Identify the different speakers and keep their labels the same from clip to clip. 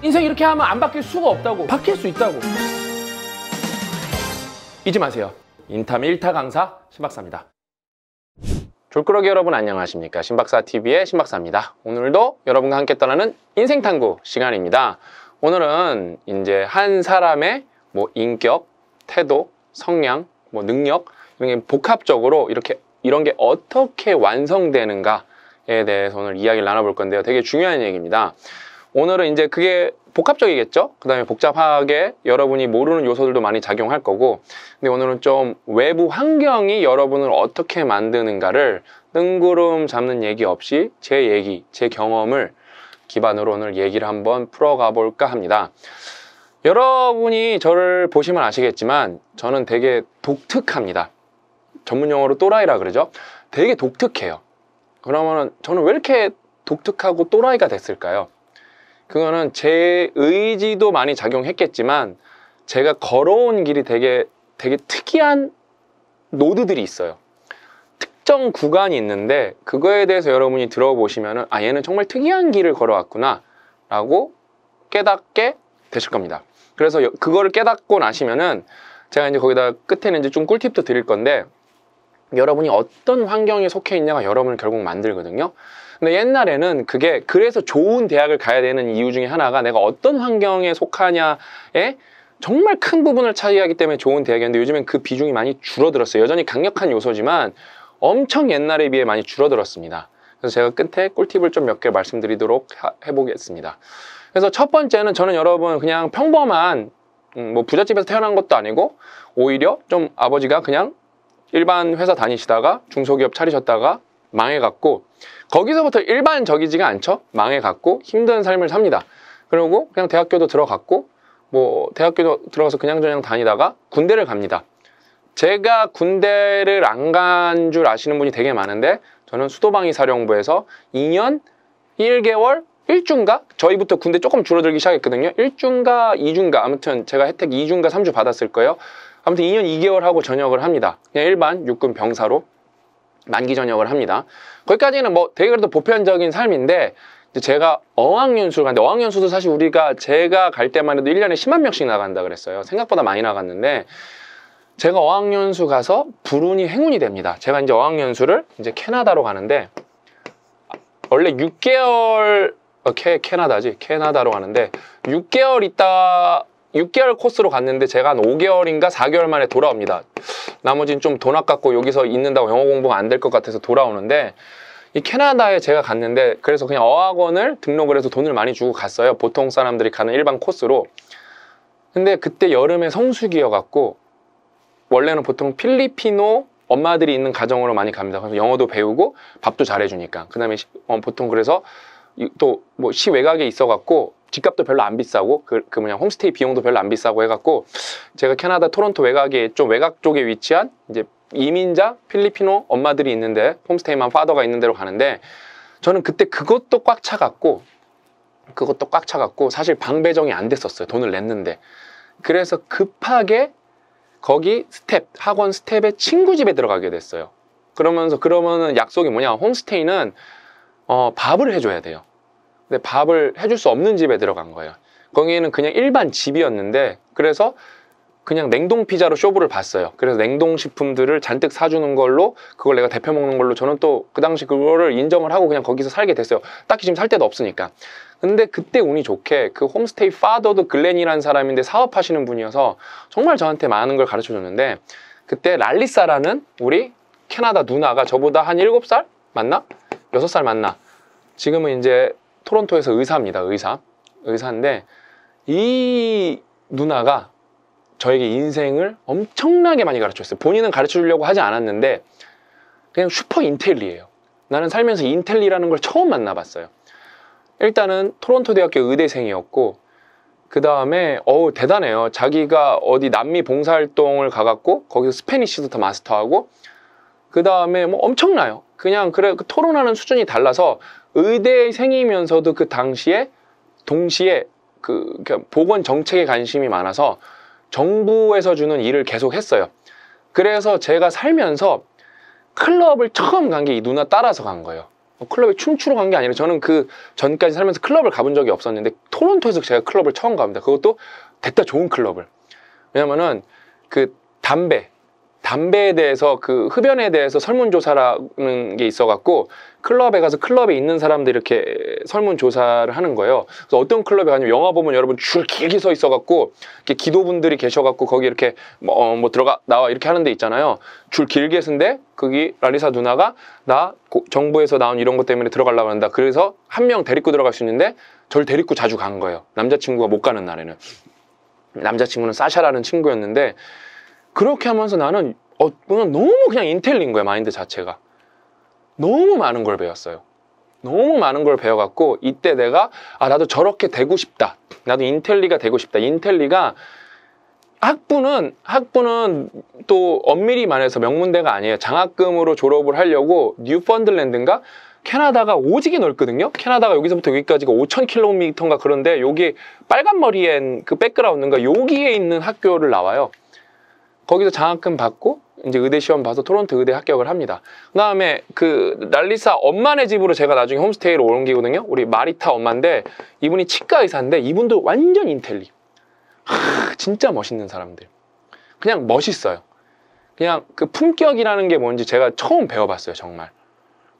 Speaker 1: 인생 이렇게 하면 안 바뀔 수가 없다고 바뀔 수 있다고 잊지 마세요 인탐 1타 강사 신박사입니다 졸끄러기 여러분 안녕하십니까 신박사TV의 신박사입니다 오늘도 여러분과 함께 떠나는 인생탐구 시간입니다 오늘은 이제 한 사람의 뭐 인격, 태도, 성향, 뭐 능력 이런 게 복합적으로 이렇게 이런 게 어떻게 완성되는가에 대해서 오늘 이야기를 나눠볼 건데요 되게 중요한 얘기입니다 오늘은 이제 그게 복합적이겠죠? 그 다음에 복잡하게 여러분이 모르는 요소들도 많이 작용할 거고 근데 오늘은 좀 외부 환경이 여러분을 어떻게 만드는가를 뜬구름 잡는 얘기 없이 제 얘기, 제 경험을 기반으로 오늘 얘기를 한번 풀어가 볼까 합니다. 여러분이 저를 보시면 아시겠지만 저는 되게 독특합니다. 전문 용어로 또라이라 그러죠? 되게 독특해요. 그러면 저는 왜 이렇게 독특하고 또라이가 됐을까요? 그거는 제 의지도 많이 작용했겠지만 제가 걸어온 길이 되게 되게 특이한 노드들이 있어요. 특정 구간이 있는데 그거에 대해서 여러분이 들어보시면은 아 얘는 정말 특이한 길을 걸어왔구나 라고 깨닫게 되실 겁니다. 그래서 그거를 깨닫고 나시면은 제가 이제 거기다 끝에는 이제 좀 꿀팁도 드릴 건데 여러분이 어떤 환경에 속해 있냐가 여러분을 결국 만들거든요. 근데 옛날에는 그게 그래서 좋은 대학을 가야 되는 이유 중에 하나가 내가 어떤 환경에 속하냐에 정말 큰 부분을 차지하기 때문에 좋은 대학이었는데 요즘엔 그 비중이 많이 줄어들었어요. 여전히 강력한 요소지만 엄청 옛날에 비해 많이 줄어들었습니다. 그래서 제가 끝에 꿀팁을 좀 몇 개 말씀드리도록 하, 해보겠습니다. 그래서 첫 번째는 저는 여러분 그냥 평범한 음, 뭐 부잣집에서 태어난 것도 아니고 오히려 좀 아버지가 그냥 일반 회사 다니시다가 중소기업 차리셨다가 망해갔고 거기서부터 일반적이지가 않죠. 망해갔고 힘든 삶을 삽니다. 그리고 그냥 대학교도 들어갔고 뭐 대학교도 들어가서 그냥저냥 다니다가 군대를 갑니다. 제가 군대를 안 간 줄 아시는 분이 되게 많은데 저는 수도방위 사령부에서 2년 1개월 1중가 저희부터 군대 조금 줄어들기 시작했거든요. 1중인가2주가 아무튼 제가 혜택 2중인가 3주 받았을 거예요. 아무튼 2년 2개월 하고 전역을 합니다. 그냥 일반 육군 병사로 만기 전역을 합니다. 거기까지는 뭐 되게 그래도 보편적인 삶인데 제가 어학연수를 갔는데 어학연수도 사실 우리가 제가 갈 때만 해도 1년에 10만 명씩 나간다 그랬어요. 생각보다 많이 나갔는데 제가 어학연수 가서 불운이 행운이 됩니다. 제가 이제 어학연수를 이제 캐나다로 가는데 원래 6개월 어, 캐, 캐나다지 캐나다로 가는데 6개월 있다 6개월 코스로 갔는데 제가 한 5개월인가 4개월 만에 돌아옵니다. 나머지는 좀 돈 아깝고 여기서 있는다고 영어 공부가 안 될 것 같아서 돌아오는데 이 캐나다에 제가 갔는데 그래서 그냥 어학원을 등록을 해서 돈을 많이 주고 갔어요. 보통 사람들이 가는 일반 코스로. 근데 그때 여름에 성수기여갖고 원래는 보통 필리핀어 엄마들이 있는 가정으로 많이 갑니다. 그래서 영어도 배우고 밥도 잘해주니까. 그 다음에 어, 보통 그래서 또 뭐 시외곽에 있어갖고 집값도 별로 안 비싸고 그, 그 뭐냐 홈스테이 비용도 별로 안 비싸고 해갖고 제가 캐나다 토론토 외곽에 좀 외곽 쪽에 위치한 이제 이민자 필리핀어 엄마들이 있는데 홈스테이만 파더가 있는 데로 가는데 저는 그때 그것도 꽉 차갖고 그것도 꽉 차갖고 사실 방 배정이 안 됐었어요 돈을 냈는데 그래서 급하게 거기 스텝 학원 스텝의 친구 집에 들어가게 됐어요 그러면서 그러면은 약속이 뭐냐 홈스테이는 어, 밥을 해줘야 돼요 근데 밥을 해줄 수 없는 집에 들어간 거예요. 거기에는 그냥 일반 집이었는데 그래서 그냥 냉동 피자로 쇼부를 봤어요. 그래서 냉동 식품들을 잔뜩 사주는 걸로 그걸 내가 대표 먹는 걸로 저는 또 그 당시 그거를 인정을 하고 그냥 거기서 살게 됐어요. 딱히 지금 살 데도 없으니까. 근데 그때 운이 좋게 그 홈스테이 파더도 글렌이라는 사람인데 사업하시는 분이어서 정말 저한테 많은 걸 가르쳐 줬는데 그때 랄리사라는 우리 캐나다 누나가 저보다 한 7살 맞나? 6살 맞나? 지금은 이제 토론토에서 의사입니다. 의사. 의사인데 이 누나가 저에게 인생을 엄청나게 많이 가르쳤어요. 본인은 가르쳐 주려고 하지 않았는데 그냥 슈퍼 인텔리예요. 나는 살면서 인텔리라는 걸 처음 만나봤어요. 일단은 토론토 대학교 의대생이었고 그 다음에 어우 대단해요. 자기가 어디 남미 봉사활동을 가갖고 거기서 스페니쉬도 다 마스터하고 그 다음에 뭐 엄청나요. 그냥 그래 그 토론하는 수준이 달라서 의대생이면서도 그 당시에 동시에 그 그러니까 보건 정책에 관심이 많아서 정부에서 주는 일을 계속 했어요. 그래서 제가 살면서 클럽을 처음 간 게 누나 따라서 간 거예요. 어, 클럽에 춤추러 간 게 아니라 저는 그 전까지 살면서 클럽을 가본 적이 없었는데 토론토에서 제가 클럽을 처음 갑니다. 그것도 됐다 좋은 클럽을. 왜냐면은 그 담배, 담배에 대해서 그 흡연에 대해서 설문조사라는 게 있어갖고 클럽에 가서 클럽에 있는 사람들 이렇게 설문조사를 하는 거예요. 그래서 어떤 클럽에 가냐면 영화 보면 여러분 줄 길게 서 있어갖고 이렇게 기도분들이 계셔갖고 거기 이렇게 뭐, 어, 뭐 들어가 나와 이렇게 하는 데 있잖아요. 줄 길게 쓴데 거기 라리사 누나가 나 정부에서 나온 이런 것 때문에 들어가려고 한다. 그래서 한 명 데리고 들어갈 수 있는데 절 데리고 자주 간 거예요. 남자친구가 못 가는 날에는. 남자친구는 사샤라는 친구였는데 그렇게 하면서 나는 어, 그냥 너무 그냥 인텔인 거야 마인드 자체가 너무 많은 걸 배웠어요 너무 많은 걸 배워갖고 이때 내가 아 나도 저렇게 되고 싶다 나도 인텔리가 되고 싶다 인텔리가 학부는 학부는 또 엄밀히 말해서 명문대가 아니에요 장학금으로 졸업을 하려고 뉴펀들랜드인가 캐나다가 오지게 넓거든요 캐나다가 여기서부터 여기까지가 5,000km인가 그런데 여기 빨간 머리엔 그 백그라운드인가 여기에 있는 학교를 나와요 거기서 장학금 받고 이제 의대 시험 봐서 토론토 의대 합격을 합니다. 그다음에 그 랄리사 엄마네 집으로 제가 나중에 홈스테이로 옮기거든요. 우리 마리타 엄마인데 이분이 치과 의사인데 이분도 완전 인텔리. 하, 진짜 멋있는 사람들. 그냥 멋있어요. 그냥 그 품격이라는 게 뭔지 제가 처음 배워봤어요, 정말.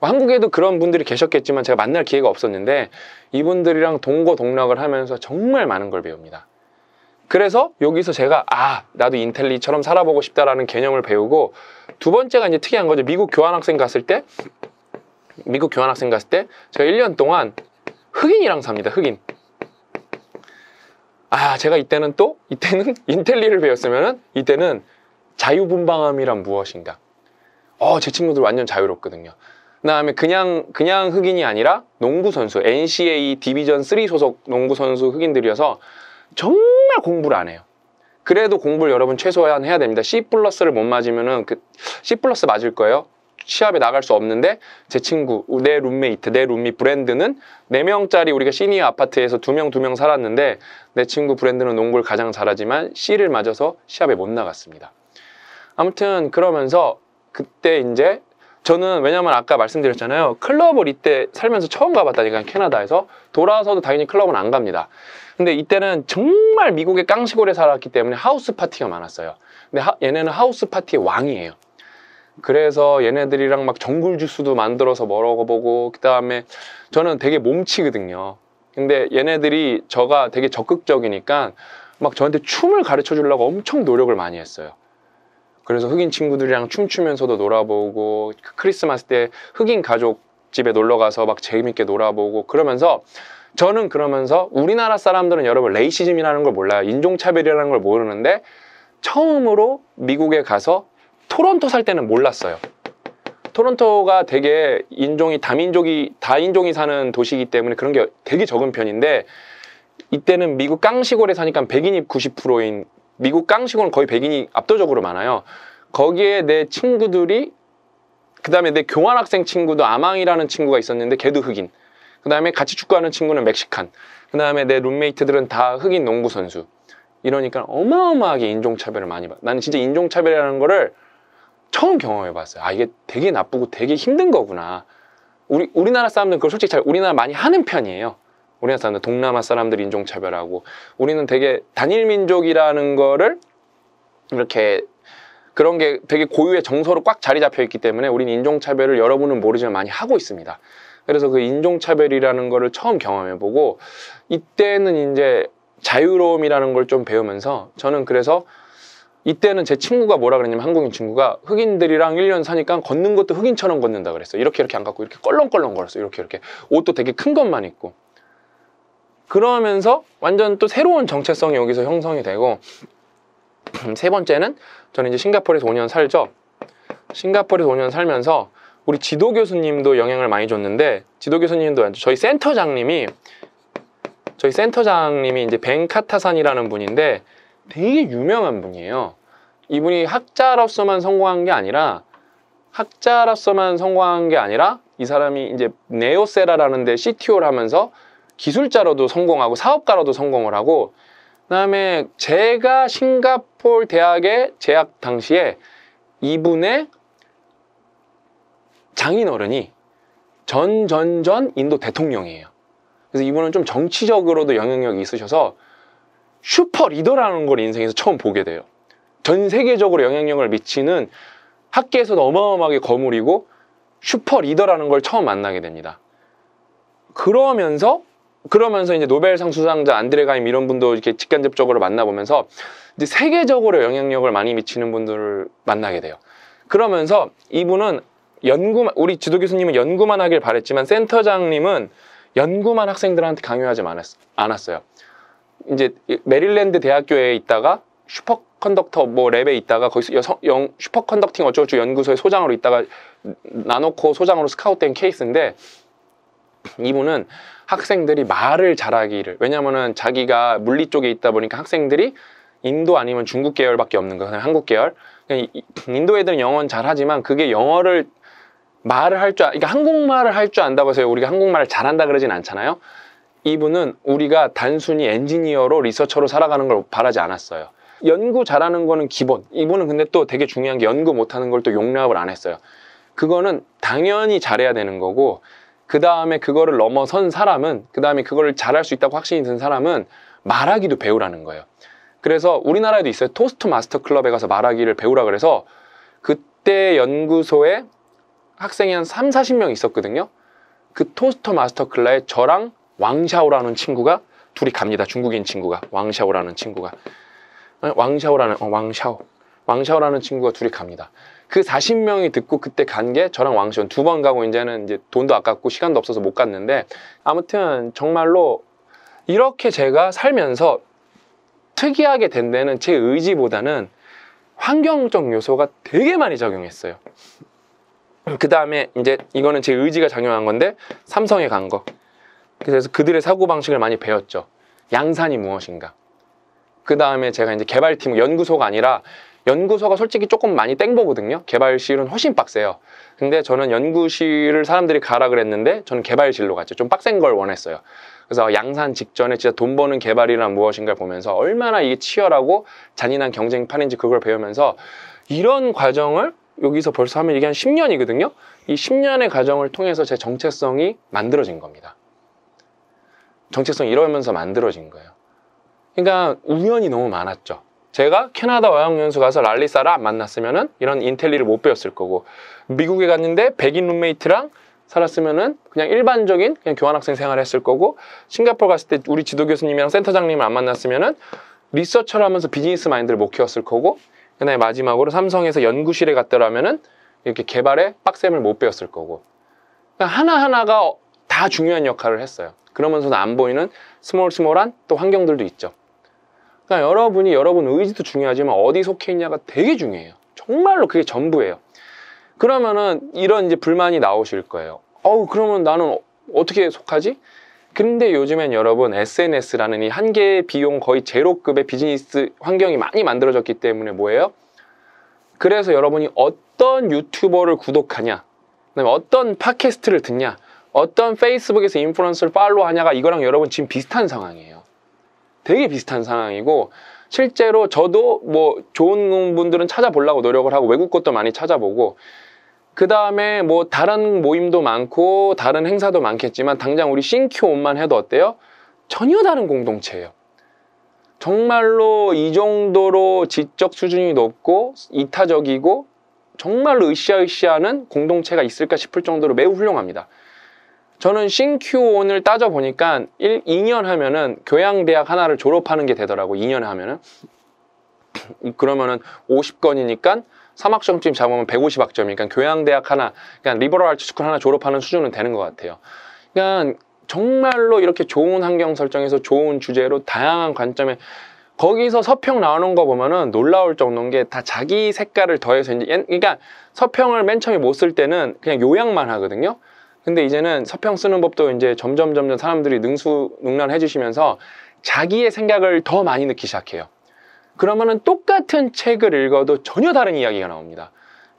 Speaker 1: 뭐 한국에도 그런 분들이 계셨겠지만 제가 만날 기회가 없었는데 이분들이랑 동고동락을 하면서 정말 많은 걸 배웁니다. 그래서 여기서 제가 아 나도 인텔리처럼 살아보고 싶다라는 개념을 배우고 두 번째가 이제 특이한 거죠. 미국 교환학생 갔을 때 미국 교환학생 갔을 때 제가 1년 동안 흑인이랑 삽니다. 흑인. 아 제가 이때는 또 이때는 인텔리를 배웠으면은 이때는 자유분방함이란 무엇인가. 어 제 친구들 완전 자유롭거든요. 그다음에 그냥 그냥 흑인이 아니라 농구 선수 NCAA 디비전 3 소속 농구 선수 흑인들이어서 정말 정말 공부를 안 해요. 그래도 공부를 여러분 최소한 해야 됩니다. C 플러스를 못 맞으면은 그 C 플러스 맞을 거예요. 시합에 나갈 수 없는데 제 친구, 내 룸메이트, 내 룸미 브랜드는 4명짜리 우리가 시니어 아파트에서 2명, 2명 살았는데 내 친구 브랜드는 농구를 가장 잘하지만 C를 맞아서 시합에 못 나갔습니다. 아무튼 그러면서 그때 이제 저는 왜냐면 아까 말씀드렸잖아요. 클럽을 이때 살면서 처음 가봤다니까 캐나다에서 돌아서도 와 당연히 클럽은 안 갑니다. 근데 이때는 정말 미국의 깡시골에 살았기 때문에 하우스 파티가 많았어요. 근데 하, 얘네는 하우스 파티의 왕이에요. 그래서 얘네들이랑 막 정글 주스도 만들어서 먹어보고 그다음에 저는 되게 몸치거든요. 근데 얘네들이 저가 되게 적극적이니까 막 저한테 춤을 가르쳐 주려고 엄청 노력을 많이 했어요. 그래서 흑인 친구들이랑 춤추면서도 놀아보고 그 크리스마스 때 흑인 가족 집에 놀러 가서 막 재밌게 놀아보고 그러면서 저는 그러면서 우리나라 사람들은 여러분 레이시즘이라는 걸 몰라요. 인종차별이라는 걸 모르는데 처음으로 미국에 가서 토론토 살 때는 몰랐어요. 토론토가 되게 인종이 다민족이 다인종이 사는 도시이기 때문에 그런 게 되게 적은 편인데 이때는 미국 깡시골에 사니까 백인이 90%인 미국 깡시고는 거의 백인이 압도적으로 많아요. 거기에 내 친구들이 그 다음에 내 교환학생 친구도 아망이라는 친구가 있었는데 걔도 흑인. 그 다음에 같이 축구하는 친구는 멕시칸. 그 다음에 내 룸메이트들은 다 흑인 농구 선수. 이러니까 어마어마하게 인종차별을 많이 받. 나는 진짜 인종차별이라는 거를 처음 경험해봤어요. 아 이게 되게 나쁘고 되게 힘든 거구나. 우리 우리나라 사람들은 그걸 솔직히 잘 우리나라 많이 하는 편이에요. 우리나라 사람들 동남아 사람들 인종차별하고 우리는 되게 단일 민족이라는 거를 이렇게 그런 게 되게 고유의 정서로 꽉 자리 잡혀 있기 때문에 우리는 인종차별을 여러분은 모르지만 많이 하고 있습니다. 그래서 그 인종차별이라는 거를 처음 경험해보고 이때는 이제 자유로움이라는 걸 좀 배우면서 저는 그래서 이때는 제 친구가 뭐라 그랬냐면 한국인 친구가 흑인들이랑 1년 사니까 걷는 것도 흑인처럼 걷는다 그랬어. 이렇게 이렇게 안갖고 이렇게 껄렁껄렁 걸었어. 이렇게 이렇게. 옷도 되게 큰 것만 입고. 그러면서 완전 또 새로운 정체성이 여기서 형성이 되고 세 번째는 저는 이제 싱가포르에서 5년 살죠. 싱가포르에서 5년 살면서 우리 지도 교수님도 영향을 많이 줬는데 지도 교수님도 저희 센터장님이 저희 센터장님이 이제 벤카타산이라는 분인데 되게 유명한 분이에요. 이분이 학자로서만 성공한 게 아니라 학자로서만 성공한 게 아니라 이 사람이 이제 네오세라라는 데 CTO를 하면서 기술자로도 성공하고 사업가로도 성공을 하고 그다음에 제가 싱가폴 대학에 재학 당시에 이분의 장인어른이 전전전 전, 전 인도 대통령이에요. 그래서 이분은 좀 정치적으로도 영향력이 있으셔서 슈퍼 리더라는 걸 인생에서 처음 보게 돼요. 전 세계적으로 영향력을 미치는 학계에서도 어마어마하게 거물이고 슈퍼 리더라는 걸 처음 만나게 됩니다. 그러면서 그러면서 이제 노벨상 수상자 안드레 가임 이런 분도 이렇게 직간접적으로 만나보면서 이제 세계적으로 영향력을 많이 미치는 분들을 만나게 돼요. 그러면서 이분은 연구 우리 지도 교수님은 연구만 하길 바랬지만 센터장님은 연구만 학생들한테 강요하지 않았, 어요 이제 메릴랜드 대학교에 있다가 슈퍼컨덕터 뭐 랩에 있다가 거기서 여성, 영, 슈퍼컨덕팅 어쩌고저쩌고 연구소의 소장으로 있다가 나놓고 소장으로 스카웃된 케이스인데 이분은 학생들이 말을 잘하기를 왜냐면은 자기가 물리 쪽에 있다 보니까 학생들이 인도 아니면 중국 계열밖에 없는 거 그냥 한국 계열 인도 애들은 영어는 잘하지만 그게 영어를 말을 할 줄 아, 그러니까 한국말을 할 줄 안다고 해서 우리가 한국말을 잘한다 그러진 않잖아요 이분은 우리가 단순히 엔지니어로 리서처로 살아가는 걸 바라지 않았어요 연구 잘하는 거는 기본 이분은 근데 또 되게 중요한 게 연구 못하는 걸 또 용납을 안 했어요 그거는 당연히 잘해야 되는 거고 그 다음에 그거를 넘어선 사람은 그 다음에 그거를 잘할 수 있다고 확신이 든 사람은 말하기도 배우라는 거예요. 그래서 우리나라에도 있어요. 토스트 마스터 클럽에 가서 말하기를 배우라 그래서 그때 연구소에 학생이 한 3, 40명 있었거든요. 그 토스터 마스터 클라에 저랑 왕샤오라는 친구가 둘이 갑니다. 중국인 친구가 왕샤오라는 친구가 왕샤오라는 어, 왕샤오 왕샤오라는 친구가 둘이 갑니다. 그 40명이 듣고 그때 간 게 저랑 왕시원 두 번 가고 이제는 이제 돈도 아깝고 시간도 없어서 못 갔는데 아무튼 정말로 이렇게 제가 살면서 특이하게 된 데는 제 의지보다는 환경적 요소가 되게 많이 작용했어요. 그 다음에 이제 이거는 제 의지가 작용한 건데 삼성에 간 거. 그래서 그들의 사고방식을 많이 배웠죠. 양산이 무엇인가. 그 다음에 제가 이제 개발팀, 연구소가 아니라 연구소가 솔직히 조금 많이 땡보거든요 개발실은 훨씬 빡세요 근데 저는 연구실을 사람들이 가라 그랬는데 저는 개발실로 갔죠 좀 빡센 걸 원했어요 그래서 양산 직전에 진짜 돈 버는 개발이란 무엇인가를 보면서 얼마나 이게 치열하고 잔인한 경쟁판인지 그걸 배우면서 이런 과정을 여기서 벌써 하면 이게 한 10년이거든요 이 10년의 과정을 통해서 제 정체성이 만들어진 겁니다 정체성이 러면서 만들어진 거예요 그러니까 우연이 너무 많았죠 제가 캐나다 어학연수 가서 랄리사를 안만났으면 이런 인텔리를 못 배웠을 거고 미국에 갔는데 백인 룸메이트랑 살았으면은 그냥 일반적인 그냥 교환학생 생활을 했을 거고 싱가포르 갔을 때 우리 지도 교수님이랑 센터장님을 안 만났으면은 리서처를 하면서 비즈니스 마인드를 못 키웠을 거고 그다음에 마지막으로 삼성에서 연구실에 갔더라면은 이렇게 개발에 빡셈을 못 배웠을 거고 그러니까 하나하나가 다 중요한 역할을 했어요 그러면서도 안 보이는 스몰스몰한 또 환경들도 있죠 그러니까 여러분이 여러분 의지도 중요하지만 어디 속해 있냐가 되게 중요해요. 정말로 그게 전부예요. 그러면은 이런 이제 불만이 나오실 거예요. 어우 그러면 나는 어떻게 속하지? 근데 요즘엔 여러분 SNS라는 이한 개의 비용 거의 제로급의 비즈니스 환경이 많이 만들어졌기 때문에 뭐예요? 그래서 여러분이 어떤 유튜버를 구독하냐, 그다음에 어떤 팟캐스트를 듣냐, 어떤 페이스북에서 인플루언서를 팔로우하냐가 이거랑 여러분 지금 비슷한 상황이에요. 되게 비슷한 상황이고 실제로 저도 뭐 좋은 분들은 찾아보려고 노력을 하고 외국 것도 많이 찾아보고 그 다음에 뭐 다른 모임도 많고 다른 행사도 많겠지만 당장 우리 싱큐 온만 해도 어때요? 전혀 다른 공동체예요. 정말로 이 정도로 지적 수준이 높고 이타적이고 정말로 으쌰으쌰하는 공동체가 있을까 싶을 정도로 매우 훌륭합니다. 저는 신큐온을 따져보니까 1, 2년 하면은 교양대학 하나를 졸업하는 게 되더라고 2년 하면은 그러면은 50건이니까 3학점쯤 잡으면 150학점이니까 교양대학 하나 그러니까 리버럴 알츠 스쿨 하나 졸업하는 수준은 되는 것 같아요 그러니까 정말로 이렇게 좋은 환경 설정에서 좋은 주제로 다양한 관점에 거기서 서평 나오는 거 보면은 놀라울 정도인 게 다 자기 색깔을 더해서 이제 그러니까 서평을 맨 처음에 못 쓸 때는 그냥 요약만 하거든요 근데 이제는 서평 쓰는 법도 이제 점점 점점 사람들이 능수 능란해 주시면서 자기의 생각을 더 많이 넣기 시작해요. 그러면은 똑같은 책을 읽어도 전혀 다른 이야기가 나옵니다.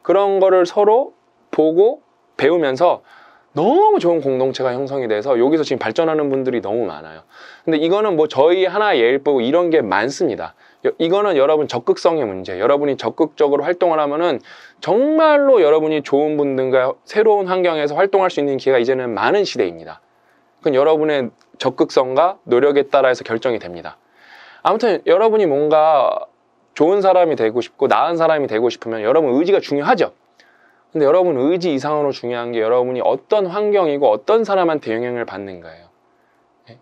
Speaker 1: 그런 거를 서로 보고 배우면서 너무 좋은 공동체가 형성이 돼서 여기서 지금 발전하는 분들이 너무 많아요. 근데 이거는 뭐 저희 하나 예일 보고 이런 게 많습니다. 이거는 여러분 적극성의 문제. 여러분이 적극적으로 활동을 하면은 정말로 여러분이 좋은 분들과 새로운 환경에서 활동할 수 있는 기회가 이제는 많은 시대입니다. 그건 여러분의 적극성과 노력에 따라서 해 결정이 됩니다. 아무튼 여러분이 뭔가 좋은 사람이 되고 싶고 나은 사람이 되고 싶으면 여러분 의지가 중요하죠. 근데 여러분 의지 이상으로 중요한 게 여러분이 어떤 환경이고 어떤 사람한테 영향을 받는 거예요. 예?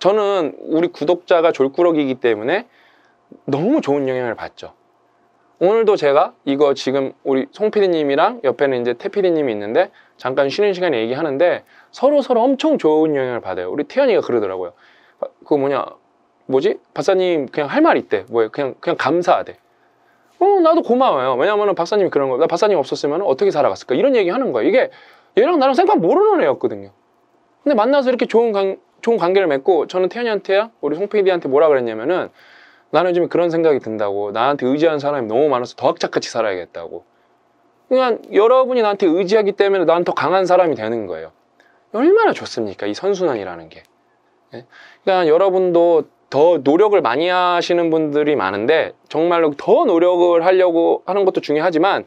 Speaker 1: 저는 우리 구독자가 졸꾸러기이기 때문에 너무 좋은 영향을 받죠. 오늘도 제가 이거 지금 우리 송 PD님이랑 옆에는 이제 태 PD님이 있는데 잠깐 쉬는 시간에 얘기하는데 서로 서로 엄청 좋은 영향을 받아요. 우리 태연이가 그러더라고요. 그 뭐냐 뭐지 박사님 그냥 할 말 있대. 뭐야 그냥 그냥 감사하대. 어 나도 고마워요. 왜냐면은 박사님이 그런 거. 나 박사님 없었으면 어떻게 살아갔을까 이런 얘기 하는 거예요. 이게 얘랑 나랑 생각 모르는 애였거든요. 근데 만나서 이렇게 좋은 관, 좋은 관계를 맺고 저는 태연이한테 우리 송 PD한테 뭐라 그랬냐면은 나는 요즘 그런 생각이 든다고 나한테 의지하는 사람이 너무 많아서 더악착같이 살아야겠다고 그냥 그러니까 여러분이 나한테 의지하기 때문에 난 더 강한 사람이 되는 거예요 얼마나 좋습니까 이 선순환이라는 게 예? 그러니까 여러분도 더 노력을 많이 하시는 분들이 많은데 정말로 더 노력을 하려고 하는 것도 중요하지만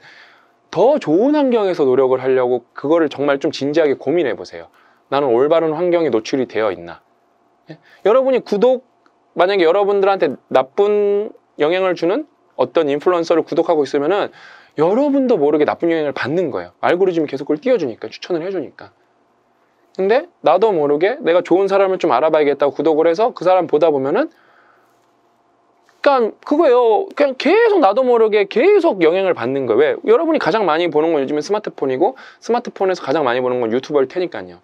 Speaker 1: 더 좋은 환경에서 노력을 하려고 그거를 정말 좀 진지하게 고민해 보세요 나는 올바른 환경에 노출이 되어 있나 예? 여러분이 구독 만약에 여러분들한테 나쁜 영향을 주는 어떤 인플루언서를 구독하고 있으면은 여러분도 모르게 나쁜 영향을 받는 거예요. 알고리즘이 계속 그걸 띄워주니까, 추천을 해주니까. 근데 나도 모르게 내가 좋은 사람을 좀 알아봐야겠다고 구독을 해서 그 사람 보다 보면은 그러니까 그거예요. 그냥 계속 나도 모르게 계속 영향을 받는 거예요. 왜? 여러분이 가장 많이 보는 건 요즘에 스마트폰이고 스마트폰에서 가장 많이 보는 건 유튜버일 테니까요.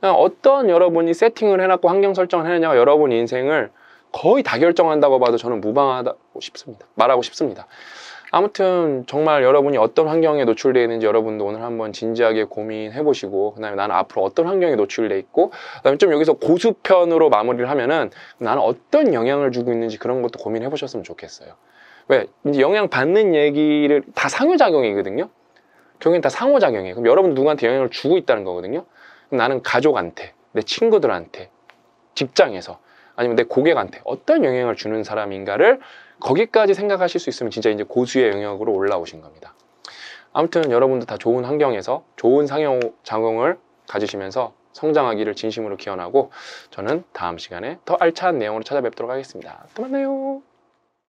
Speaker 1: 그냥 어떤 여러분이 세팅을 해놨고 환경 설정을 해느냐가 여러분 인생을 거의 다 결정한다고 봐도 저는 무방하다고 싶습니다. 말하고 싶습니다. 아무튼 정말 여러분이 어떤 환경에 노출되어 있는지 여러분도 오늘 한번 진지하게 고민해 보시고 그다음에 나는 앞으로 어떤 환경에 노출돼 있고 그다음에 좀 여기서 고수편으로 마무리를 하면은 나는 어떤 영향을 주고 있는지 그런 것도 고민해 보셨으면 좋겠어요. 왜 이제 영향 받는 얘기를 다 상호작용이거든요. 결국엔 다 상호작용이에요. 그럼 여러분 누구한테 영향을 주고 있다는 거거든요. 나는 가족한테, 내 친구들한테, 직장에서 아니면 내 고객한테 어떤 영향을 주는 사람인가를 거기까지 생각하실 수 있으면 진짜 이제 고수의 영역으로 올라오신 겁니다. 아무튼 여러분도 다 좋은 환경에서 좋은 상영 작용을 가지시면서 성장하기를 진심으로 기원하고 저는 다음 시간에 더 알찬 내용으로 찾아뵙도록 하겠습니다. 또 만나요.